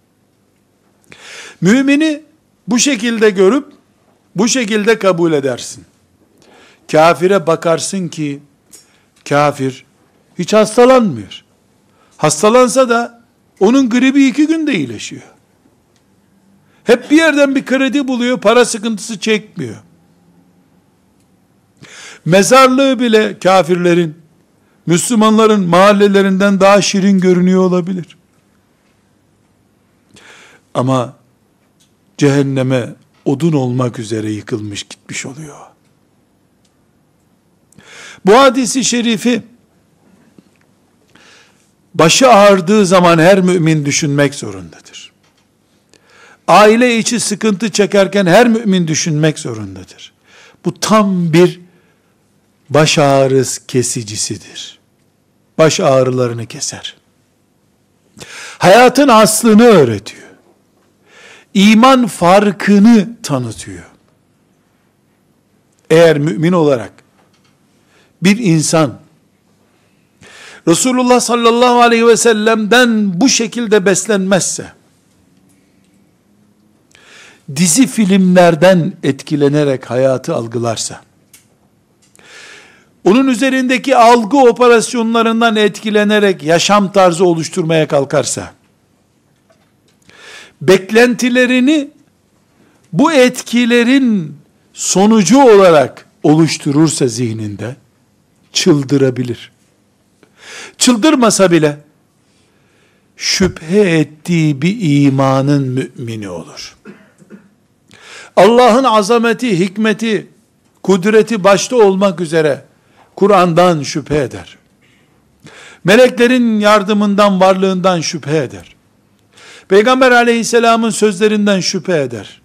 Mümini bu şekilde görüp, bu şekilde kabul edersin. Kafire bakarsın ki, kafir hiç hastalanmıyor. Hastalansa da onun gribi iki günde iyileşiyor. Hep bir yerden bir kredi buluyor, para sıkıntısı çekmiyor. Mezarlığı bile kafirlerin, Müslümanların mahallelerinden daha şirin görünüyor olabilir. Ama cehenneme odun olmak üzere yıkılmış gitmiş oluyor. Bu hadisi şerifi başı ağrıdığı zaman her mümin düşünmek zorundadır. Aile içi sıkıntı çekerken her mümin düşünmek zorundadır. Bu tam bir baş ağrısı kesicisidir. Baş ağrılarını keser. Hayatın aslını öğretiyor. İman farkını tanıtıyor. Eğer mümin olarak bir insan Resulullah sallallahu aleyhi ve sellem'den bu şekilde beslenmezse dizi filmlerden etkilenerek hayatı algılarsa onun üzerindeki algı operasyonlarından etkilenerek yaşam tarzı oluşturmaya kalkarsa beklentilerini bu etkilerin sonucu olarak oluşturursa zihninde çıldırabilir. Çıldırmasa bile şüphe ettiği bir imanın mümini olur. Allah'ın azameti, hikmeti, kudreti başta olmak üzere Kur'an'dan şüphe eder. Meleklerin yardımından, varlığından şüphe eder. Peygamber aleyhisselamın sözlerinden şüphe eder.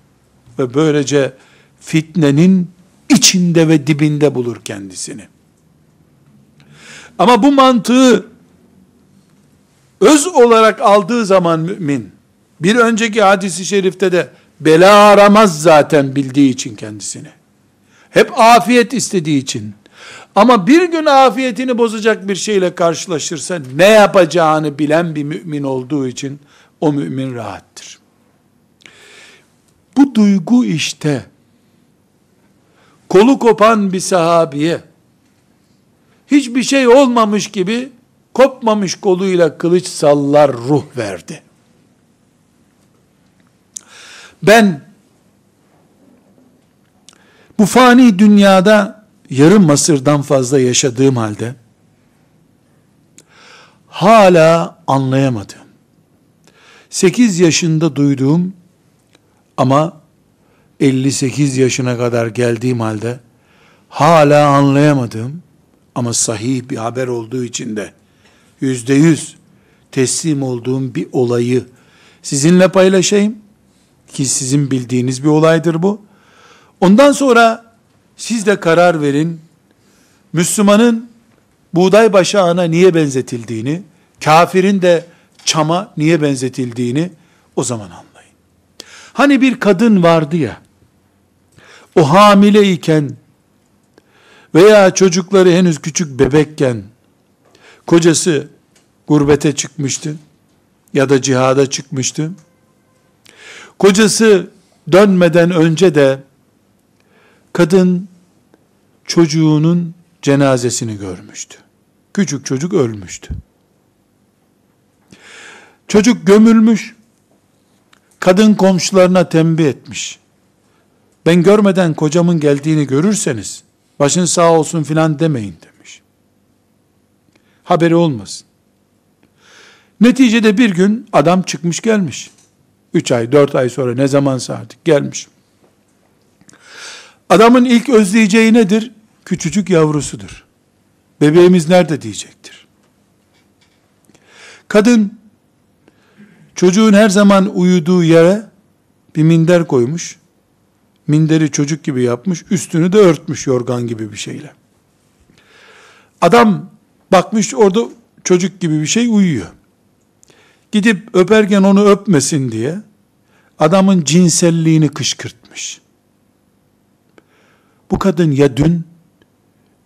Ve böylece fitnenin içinde ve dibinde bulur kendisini. Ama bu mantığı öz olarak aldığı zaman mümin, bir önceki hadisi şerifte de bela aramaz zaten bildiği için kendisini. Hep afiyet istediği için. Ama bir gün afiyetini bozacak bir şeyle karşılaşırsa ne yapacağını bilen bir mümin olduğu için o mümin rahattır. Bu duygu işte kolu kopan bir sahabiye hiçbir şey olmamış gibi kopmamış koluyla kılıç sallar ruh verdi. Ben bu fani dünyada yarım masırdan fazla yaşadığım halde hala anlayamadım. 8 yaşında duyduğum ama 58 yaşına kadar geldiğim halde hala anlayamadım. Ama sahih bir haber olduğu için de yüzde yüz teslim olduğum bir olayı sizinle paylaşayım ki sizin bildiğiniz bir olaydır bu. Ondan sonra siz de karar verin. Müslümanın buğday başağına niye benzetildiğini, kafirin de çama niye benzetildiğini o zaman anlayın. Hani bir kadın vardı ya, o hamileyken veya çocukları henüz küçük bebekken kocası gurbete çıkmıştı ya da cihada çıkmıştı. Kocası dönmeden önce de kadın çocuğunun cenazesini görmüştü. Küçük çocuk ölmüştü. Çocuk gömülmüş. Kadın komşularına tembih etmiş. Ben görmeden kocamın geldiğini görürseniz Başın sağ olsun filan demeyin demiş. Haberi olmasın. Neticede bir gün adam çıkmış gelmiş. Üç ay, dört ay sonra ne zamansa artık gelmiş. Adamın ilk özleyeceği nedir? Küçücük yavrusudur. Bebeğimiz nerede diyecektir. Kadın çocuğun her zaman uyuduğu yere bir minder koymuş minderi çocuk gibi yapmış, üstünü de örtmüş yorgan gibi bir şeyle. Adam bakmış orada çocuk gibi bir şey uyuyor. Gidip öperken onu öpmesin diye adamın cinselliğini kışkırtmış. Bu kadın ya dün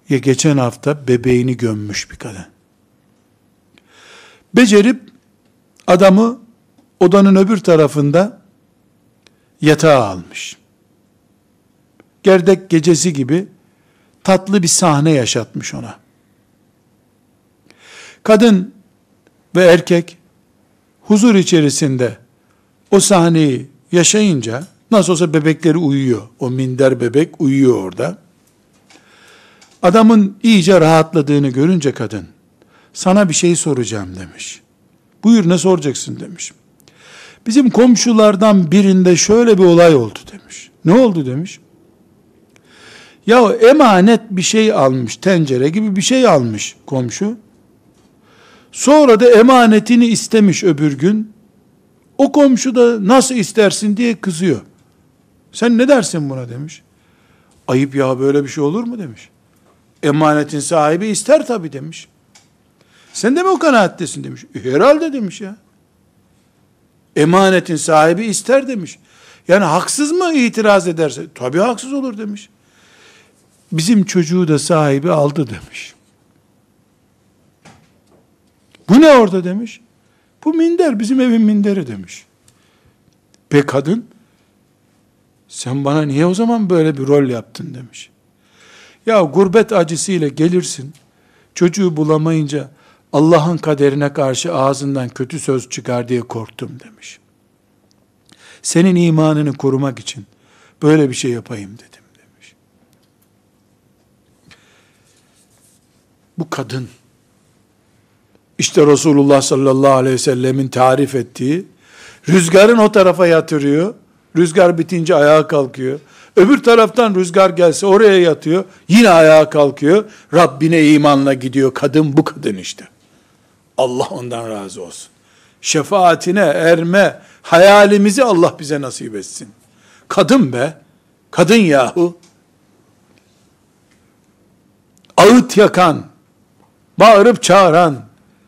ya geçen hafta bebeğini gömmüş bir kadın. Becerip adamı odanın öbür tarafında yatağa almış gerdek gecesi gibi tatlı bir sahne yaşatmış ona. Kadın ve erkek huzur içerisinde o sahneyi yaşayınca nasıl olsa bebekleri uyuyor. O minder bebek uyuyor orada. Adamın iyice rahatladığını görünce kadın sana bir şey soracağım demiş. Buyur ne soracaksın demiş. Bizim komşulardan birinde şöyle bir olay oldu demiş. Ne oldu demiş. Ya emanet bir şey almış, tencere gibi bir şey almış komşu. Sonra da emanetini istemiş öbür gün. O komşu da nasıl istersin diye kızıyor. Sen ne dersin buna demiş. Ayıp ya böyle bir şey olur mu demiş. Emanetin sahibi ister tabi demiş. Sen de mi o kanaattesin demiş. E, herhalde demiş ya. Emanetin sahibi ister demiş. Yani haksız mı itiraz ederse? Tabi haksız olur demiş bizim çocuğu da sahibi aldı demiş. Bu ne orada demiş? Bu minder bizim evin minderi demiş. Be kadın sen bana niye o zaman böyle bir rol yaptın demiş. Ya gurbet acısıyla gelirsin. Çocuğu bulamayınca Allah'ın kaderine karşı ağzından kötü söz çıkar diye korktum demiş. Senin imanını korumak için böyle bir şey yapayım dedim. Bu kadın. işte Resulullah sallallahu aleyhi ve sellemin tarif ettiği, rüzgarın o tarafa yatırıyor, rüzgar bitince ayağa kalkıyor. Öbür taraftan rüzgar gelse oraya yatıyor, yine ayağa kalkıyor, Rabbine imanla gidiyor. Kadın bu kadın işte. Allah ondan razı olsun. Şefaatine erme, hayalimizi Allah bize nasip etsin. Kadın be, kadın yahu. Ağıt yakan, bağırıp çağıran,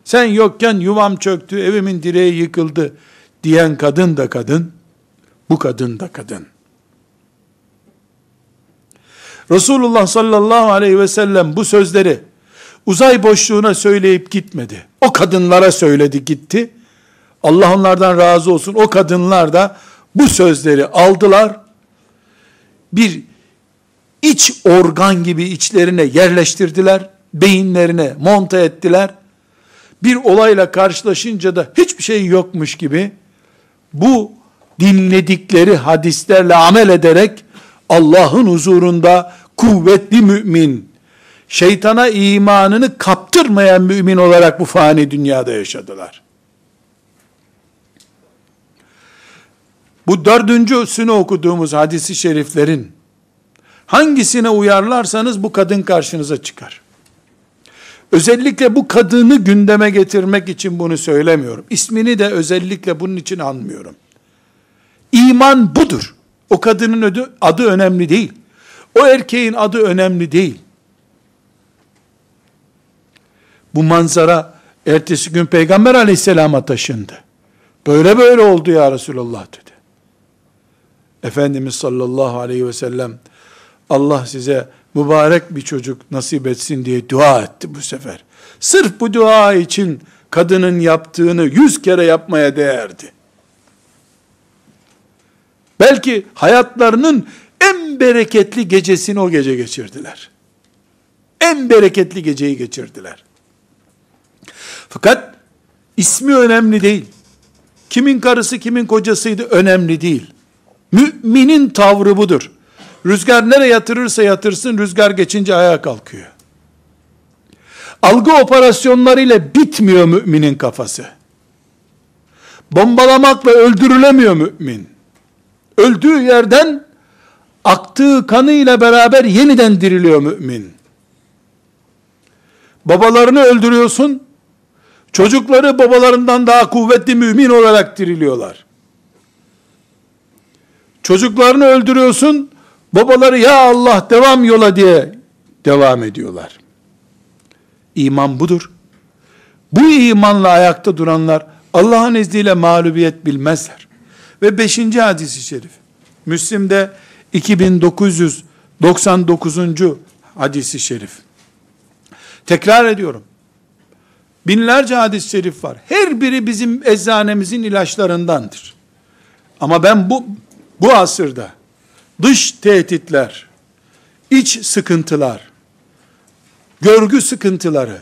sen yokken yuvam çöktü, evimin direği yıkıldı diyen kadın da kadın, bu kadın da kadın. Resulullah sallallahu aleyhi ve sellem bu sözleri uzay boşluğuna söyleyip gitmedi. O kadınlara söyledi gitti. Allah onlardan razı olsun. O kadınlar da bu sözleri aldılar. Bir iç organ gibi içlerine yerleştirdiler beyinlerine monta ettiler. Bir olayla karşılaşınca da hiçbir şey yokmuş gibi bu dinledikleri hadislerle amel ederek Allah'ın huzurunda kuvvetli mümin, şeytana imanını kaptırmayan mümin olarak bu fani dünyada yaşadılar. Bu dördüncüsünü okuduğumuz hadisi şeriflerin hangisine uyarlarsanız bu kadın karşınıza çıkar. Özellikle bu kadını gündeme getirmek için bunu söylemiyorum. İsmini de özellikle bunun için anmıyorum. İman budur. O kadının adı, adı önemli değil. O erkeğin adı önemli değil. Bu manzara ertesi gün Peygamber aleyhisselama taşındı. Böyle böyle oldu ya Resulallah dedi. Efendimiz sallallahu aleyhi ve sellem Allah size mübarek bir çocuk nasip etsin diye dua etti bu sefer. Sırf bu dua için kadının yaptığını yüz kere yapmaya değerdi. Belki hayatlarının en bereketli gecesini o gece geçirdiler. En bereketli geceyi geçirdiler. Fakat ismi önemli değil. Kimin karısı kimin kocasıydı önemli değil. Müminin tavrı budur. Rüzgar nereye yatırırsa yatırsın rüzgar geçince ayağa kalkıyor. Algı operasyonlarıyla bitmiyor müminin kafası. Bombalamakla öldürülemiyor mümin. Öldüğü yerden aktığı kanıyla beraber yeniden diriliyor mümin. Babalarını öldürüyorsun. Çocukları babalarından daha kuvvetli mümin olarak diriliyorlar. Çocuklarını öldürüyorsun. Babaları ya Allah devam yola diye devam ediyorlar. İman budur. Bu imanla ayakta duranlar Allah'ın izniyle mağlubiyet bilmezler. Ve beşinci hadisi şerif. Müslim'de 2999. hadisi şerif. Tekrar ediyorum. Binlerce hadis-i şerif var. Her biri bizim eczanemizin ilaçlarındandır. Ama ben bu bu asırda dış tehditler, iç sıkıntılar, görgü sıkıntıları,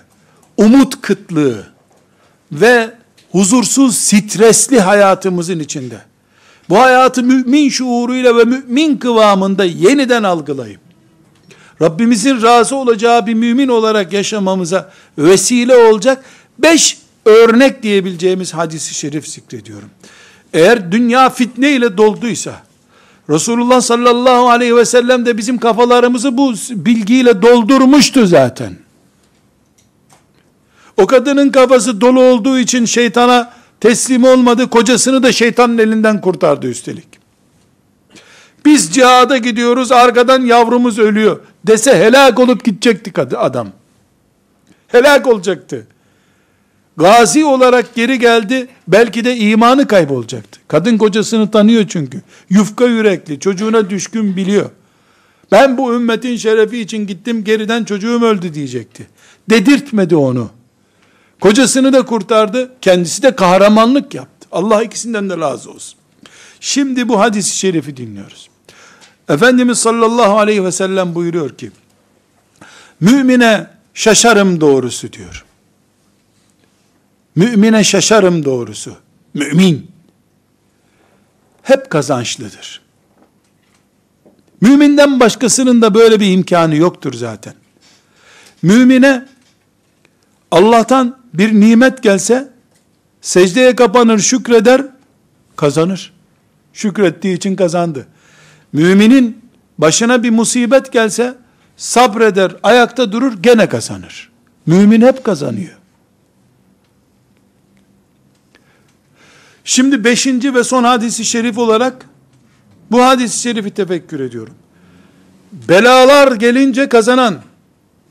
umut kıtlığı ve huzursuz, stresli hayatımızın içinde bu hayatı mümin şuuruyla ve mümin kıvamında yeniden algılayıp Rabbimizin razı olacağı bir mümin olarak yaşamamıza vesile olacak beş örnek diyebileceğimiz hadisi şerif zikrediyorum. Eğer dünya fitne ile dolduysa, Resulullah sallallahu aleyhi ve sellem de bizim kafalarımızı bu bilgiyle doldurmuştu zaten. O kadının kafası dolu olduğu için şeytana teslim olmadı. Kocasını da şeytanın elinden kurtardı üstelik. Biz cihada gidiyoruz arkadan yavrumuz ölüyor dese helak olup gidecekti adam. Helak olacaktı gazi olarak geri geldi, belki de imanı kaybolacaktı. Kadın kocasını tanıyor çünkü. Yufka yürekli, çocuğuna düşkün biliyor. Ben bu ümmetin şerefi için gittim, geriden çocuğum öldü diyecekti. Dedirtmedi onu. Kocasını da kurtardı, kendisi de kahramanlık yaptı. Allah ikisinden de razı olsun. Şimdi bu hadisi şerifi dinliyoruz. Efendimiz sallallahu aleyhi ve sellem buyuruyor ki, mümine şaşarım doğrusu diyor. Mümine şaşarım doğrusu. Mümin hep kazançlıdır. Müminden başkasının da böyle bir imkanı yoktur zaten. Mümine Allah'tan bir nimet gelse secdeye kapanır, şükreder, kazanır. Şükrettiği için kazandı. Müminin başına bir musibet gelse sabreder, ayakta durur, gene kazanır. Mümin hep kazanıyor. Şimdi beşinci ve son hadisi şerif olarak bu hadisi şerifi tefekkür ediyorum. Belalar gelince kazanan,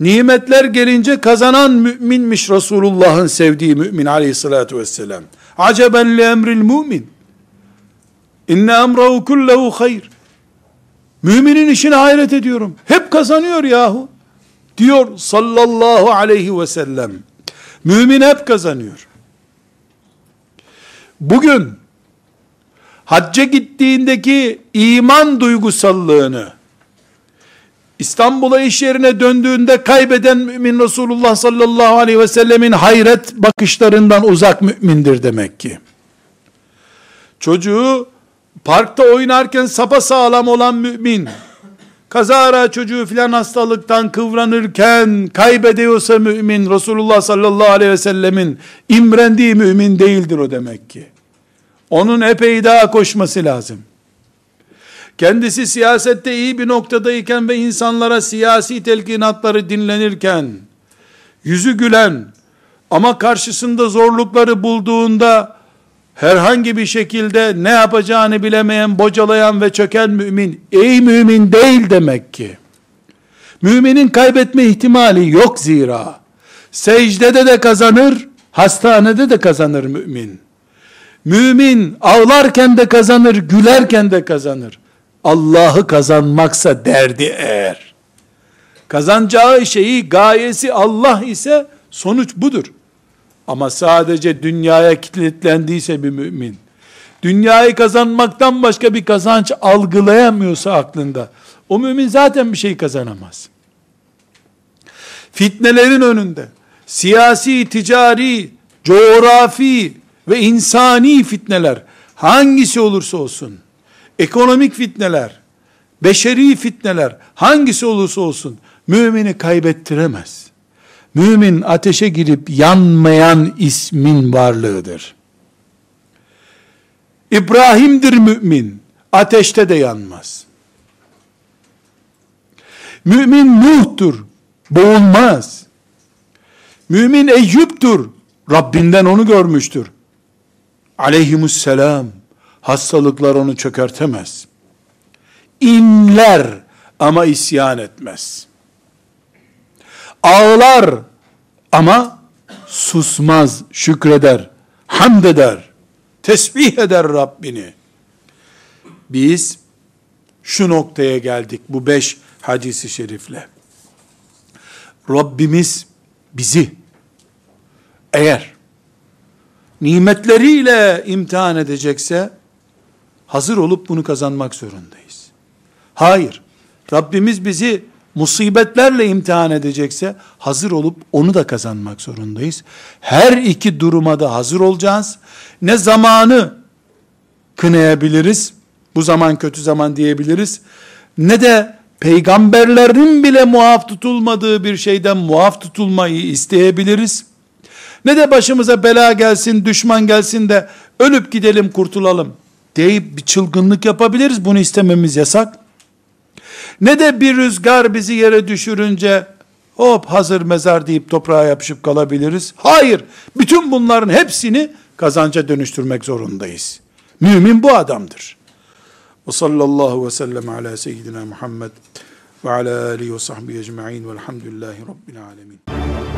nimetler gelince kazanan müminmiş Resulullah'ın sevdiği mümin aleyhissalatu vesselam. Aceben li emril mümin. İnne emrahu kullehu hayr. Müminin işine hayret ediyorum. Hep kazanıyor yahu. Diyor sallallahu aleyhi ve sellem. Mümin hep kazanıyor bugün hacca gittiğindeki iman duygusallığını İstanbul'a iş yerine döndüğünde kaybeden mümin Resulullah sallallahu aleyhi ve sellemin hayret bakışlarından uzak mümindir demek ki. Çocuğu parkta oynarken sapa sağlam olan mümin, kaza ara çocuğu filan hastalıktan kıvranırken kaybediyorsa mümin, Resulullah sallallahu aleyhi ve sellemin imrendiği mümin değildir o demek ki. Onun epey daha koşması lazım. Kendisi siyasette iyi bir noktadayken ve insanlara siyasi telkinatları dinlenirken, yüzü gülen ama karşısında zorlukları bulduğunda herhangi bir şekilde ne yapacağını bilemeyen, bocalayan ve çöken mümin, iyi mümin değil demek ki. Müminin kaybetme ihtimali yok zira. Secdede de kazanır, hastanede de kazanır mümin. Mümin ağlarken de kazanır, gülerken de kazanır. Allah'ı kazanmaksa derdi eğer. Kazanacağı şeyi, gayesi Allah ise sonuç budur. Ama sadece dünyaya kilitlendiyse bir mümin, dünyayı kazanmaktan başka bir kazanç algılayamıyorsa aklında, o mümin zaten bir şey kazanamaz. Fitnelerin önünde, siyasi, ticari, coğrafi, ve insani fitneler hangisi olursa olsun, ekonomik fitneler, beşeri fitneler hangisi olursa olsun mümini kaybettiremez. Mümin ateşe girip yanmayan ismin varlığıdır. İbrahim'dir mümin. Ateşte de yanmaz. Mümin Nuh'tur. Boğulmaz. Mümin Eyyub'tur. Rabbinden onu görmüştür aleyhimusselam hastalıklar onu çökertemez. İnler ama isyan etmez. Ağlar ama susmaz, şükreder, hamd eder, tesbih eder Rabbini. Biz şu noktaya geldik bu beş hadisi şerifle. Rabbimiz bizi eğer nimetleriyle imtihan edecekse hazır olup bunu kazanmak zorundayız. Hayır. Rabbimiz bizi musibetlerle imtihan edecekse hazır olup onu da kazanmak zorundayız. Her iki duruma da hazır olacağız. Ne zamanı kınayabiliriz, bu zaman kötü zaman diyebiliriz, ne de peygamberlerin bile muaf tutulmadığı bir şeyden muaf tutulmayı isteyebiliriz ne de başımıza bela gelsin, düşman gelsin de ölüp gidelim kurtulalım deyip bir çılgınlık yapabiliriz. Bunu istememiz yasak. Ne de bir rüzgar bizi yere düşürünce hop hazır mezar deyip toprağa yapışıp kalabiliriz. Hayır. Bütün bunların hepsini kazanca dönüştürmek zorundayız. Mümin bu adamdır. Ve sallallahu ve sellem ala seyyidina Muhammed ve ala alihi ve sahbihi ecma'in velhamdülillahi rabbil alemin.